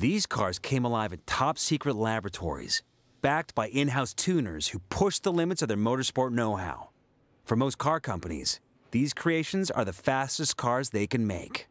These cars came alive in top secret laboratories, backed by in house tuners who pushed the limits of their motorsport know how. For most car companies, these creations are the fastest cars they can make.